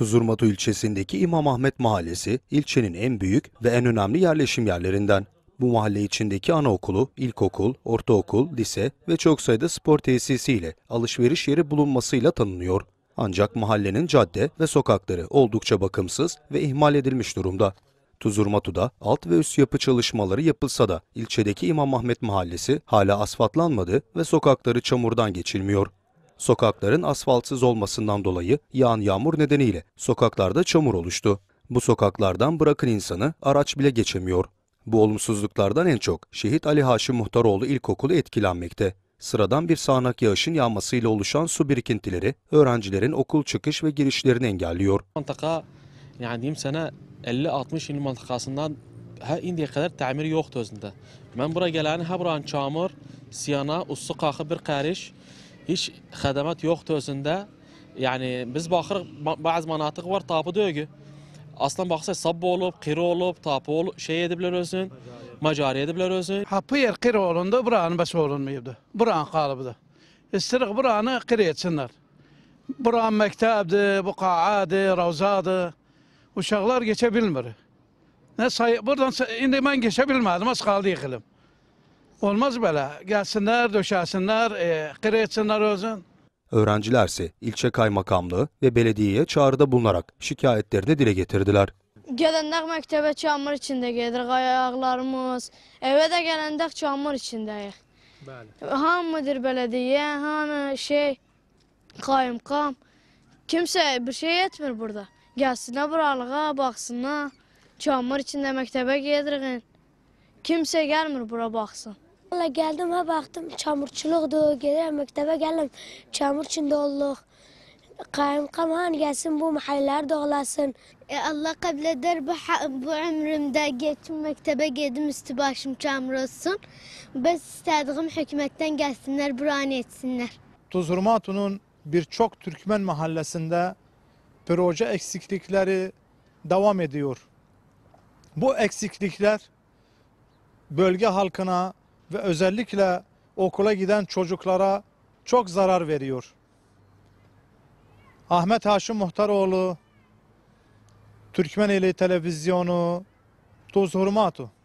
Tuzurmatu ilçesindeki İmam Ahmet Mahallesi ilçenin en büyük ve en önemli yerleşim yerlerinden. Bu mahalle içindeki anaokulu, ilkokul, ortaokul, lise ve çok sayıda spor tesisiyle alışveriş yeri bulunmasıyla tanınıyor. Ancak mahallenin cadde ve sokakları oldukça bakımsız ve ihmal edilmiş durumda. Tuzurmatu'da alt ve üst yapı çalışmaları yapılsa da ilçedeki İmam Ahmet Mahallesi hala asfaltlanmadı ve sokakları çamurdan geçilmiyor. Sokakların asfaltsız olmasından dolayı yağan yağmur nedeniyle sokaklarda çamur oluştu. Bu sokaklardan bırakın insanı araç bile geçemiyor. Bu olumsuzluklardan en çok Şehit Ali Haşim Muhtaroğlu İlkokulu etkilenmekte. Sıradan bir sağanak yağışın yağmasıyla oluşan su birikintileri öğrencilerin okul çıkış ve girişlerini engelliyor. Mantaka yani diyeyim sana 50-60 il mantakasından ha indiye kadar tamir yoktu özünde. Ben buraya gelen ha buranın çamur, siyana, uslu kakı bir karış hiç xədəmət yoxdur özündə. yani biz baxırıq bazı manatıq var tapı döyüqü. Aslan baxsa sabba olup, qiri olub, tapı olub, şey ediblər özün, macari ediblər özün. Hapı yer qiri olundu, buranın başı olunmayıbdı. Buranın qalıbıdır. İstirik e, buranı qiri etsinlər. Buran məktəbdir, bu qaadır, ravzadır. Uşaqlar geçə Ne say buradan şimdi mən geçə bilmədim, az qaldı yıxılım. Olmaz böyle. Gelsinler, döşesinler, e, kire etsinler olsun. Öğrencilerse ilçe kaymakamlığı ve belediyeye çağrıda bulunarak şikayetlerini dile getirdiler. Gelenler mektebe çamur içinde gelir ayaklarımız. Eve de gelenler çamur içindeyiz. Ham mıdır belediye, hani şey kaymakam. Kimse bir şey etmir burada. Gelsinler buralığa baksınlar. Çamur içinde mektebe gedirik. Kimse gelmir bura baksın. Valla geldim ha baktım çamurçulukdu. Gelirim mektebe geldim. çamurçun içinde olduk. Kaymakam hani gelsin bu mahalleler dağılasın. E Allah kabul eder bu, bu ömrümde geçim mektebe geldim üstü başım çamur olsun. Biz istediğim hükümetten gelsinler buranı etsinler. Tuzurmatun'un birçok Türkmen mahallesinde proje eksiklikleri devam ediyor. Bu eksiklikler bölge halkına ve özellikle okula giden çocuklara çok zarar veriyor. Ahmet Haşim Muhtaroğlu, Türkmeneli Televizyonu, Tuz Hurmatu.